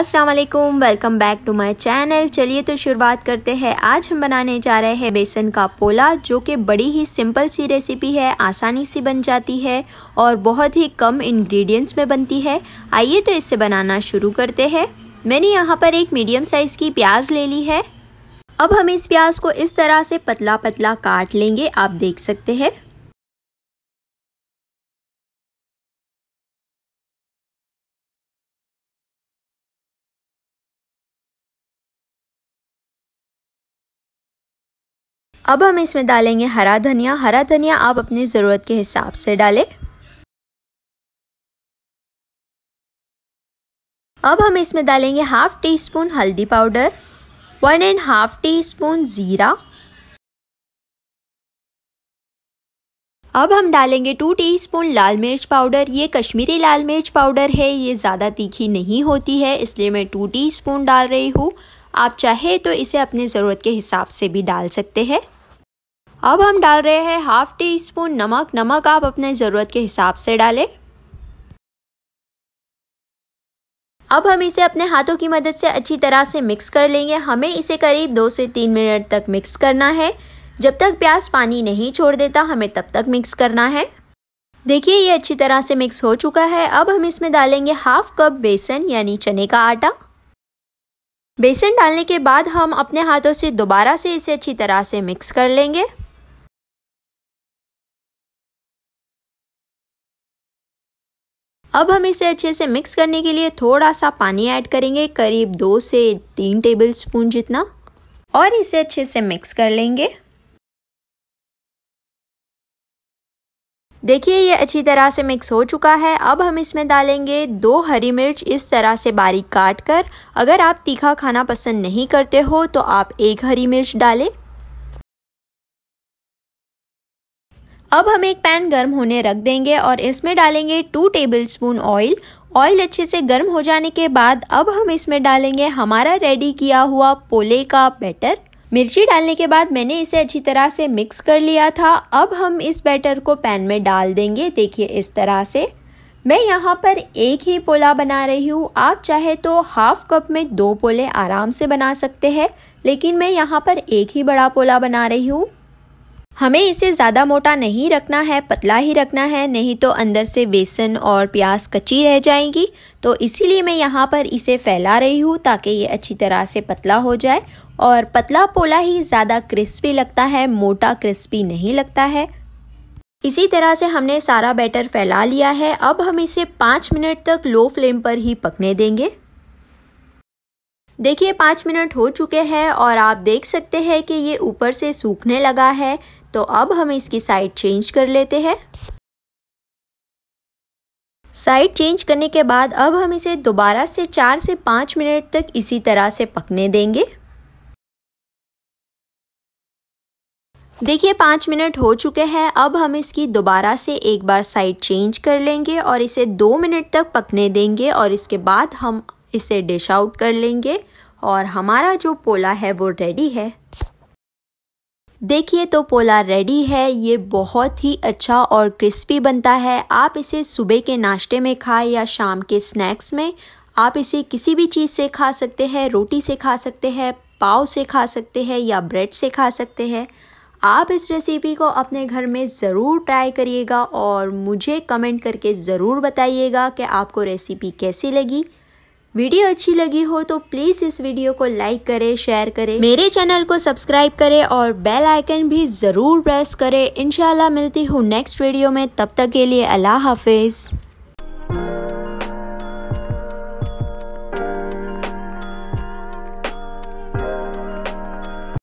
वालेकुम welcome back to my channel चलिए तो शुरुआत करते हैं आज हम बनाने जा रहे हैं बेसन का पोला जो कि बड़ी ही सिंपल सी रेसिपी है आसानी से बन जाती है और बहुत ही कम इंग्रेडिएंट्स में बनती है आइए तो इसे बनाना शुरू करते हैं मैंने यहाँ पर एक मीडियम साइज़ की प्याज ले ली है अब हम इस प्याज को इस तरह से पतला पतला काट लेंगे आप देख सकते हैं अब हम इसमें डालेंगे हरा धनिया हरा धनिया आप अपनी ज़रूरत के हिसाब से डालें अब हम इसमें डालेंगे हाफ टी स्पून हल्दी powder one and half teaspoon ज़ीरा अब हम डालेंगे टू टीस्पून लाल मिर्च पाउडर ये कश्मीरी लाल मिर्च पाउडर है ये ज़्यादा तीखी नहीं होती है इसलिए मैं टू टीस्पून डाल रही हूँ आप चाहे तो इसे अपने ज़रूरत के हिसाब से भी डाल सकते हैं अब हम डाल रहे हैं हाफ टी स्पून नमक नमक आप अपने ज़रूरत के हिसाब से डालें अब हम इसे अपने हाथों की मदद से अच्छी तरह से मिक्स कर लेंगे हमें इसे करीब दो से तीन मिनट तक मिक्स करना है जब तक प्याज पानी नहीं छोड़ देता हमें तब तक मिक्स करना है देखिए ये अच्छी तरह से मिक्स हो चुका है अब हम इसमें डालेंगे हाफ कप बेसन यानी चने का आटा बेसन डालने के बाद हम अपने हाथों से दोबारा से इसे अच्छी तरह से मिक्स कर लेंगे अब हम इसे अच्छे से मिक्स करने के लिए थोड़ा सा पानी ऐड करेंगे करीब दो से तीन टेबल स्पून जितना और इसे अच्छे से मिक्स कर लेंगे देखिए ये अच्छी तरह से मिक्स हो चुका है अब हम इसमें डालेंगे दो हरी मिर्च इस तरह से बारीक काट कर अगर आप तीखा खाना पसंद नहीं करते हो तो आप एक हरी मिर्च डालें अब हम एक पैन गर्म होने रख देंगे और इसमें डालेंगे two tablespoon oil oil अच्छे से गर्म हो जाने के बाद अब हम इसमें डालेंगे हमारा रेडी किया हुआ पोले का बैटर मिर्ची डालने के बाद मैंने इसे अच्छी तरह से मिक्स कर लिया था अब हम इस बैटर को पैन में डाल देंगे देखिए इस तरह से मैं यहाँ पर एक ही पोला बना रही हूँ आप चाहे तो हाफ कप में दो पोले आराम से बना सकते हैं लेकिन मैं यहाँ पर एक ही बड़ा पोला बना रही हूँ हमें इसे ज़्यादा मोटा नहीं रखना है पतला ही रखना है नहीं तो अंदर से बेसन और प्याज कच्ची रह जाएंगी तो इसीलिए मैं यहाँ पर इसे फैला रही हूँ ताकि ये अच्छी तरह से पतला हो जाए और पतला पोला ही ज़्यादा क्रिस्पी लगता है मोटा क्रिस्पी नहीं लगता है इसी तरह से हमने सारा बैटर फैला लिया है अब हम इसे पाँच मिनट तक लो फ्लेम पर ही पकने देंगे देखिए पाँच मिनट हो चुके हैं और आप देख सकते हैं कि ये ऊपर से सूखने लगा है तो अब हम इसकी साइड चेंज कर लेते हैं साइड चेंज करने के बाद अब हम इसे दोबारा से चार से पाँच मिनट तक इसी तरह से पकने देंगे देखिए पाँच मिनट हो चुके हैं अब हम इसकी दोबारा से एक बार साइड चेंज कर लेंगे और इसे दो मिनट तक पकने देंगे और इसके बाद हम इसे डिश आउट कर लेंगे और हमारा जो पोला है वो रेडी है देखिए तो पोला रेडी है ये बहुत ही अच्छा और क्रिस्पी बनता है आप इसे सुबह के नाश्ते में खाएं या शाम के स्नैक्स में आप इसे किसी भी चीज़ से खा सकते हैं रोटी से खा सकते हैं पाव से खा सकते हैं या ब्रेड से खा सकते हैं आप इस रेसिपी को अपने घर में ज़रूर ट्राई करिएगा और मुझे कमेंट करके ज़रूर बताइएगा कि आपको रेसिपी कैसी लगी वीडियो अच्छी लगी हो तो प्लीज़ इस वीडियो को लाइक करें शेयर करें मेरे चैनल को सब्सक्राइब करें और बेल आइकन भी ज़रूर प्रेस करें इनशाला मिलती हूँ नेक्स्ट वीडियो में तब तक के लिए अल्लाह हाफिज़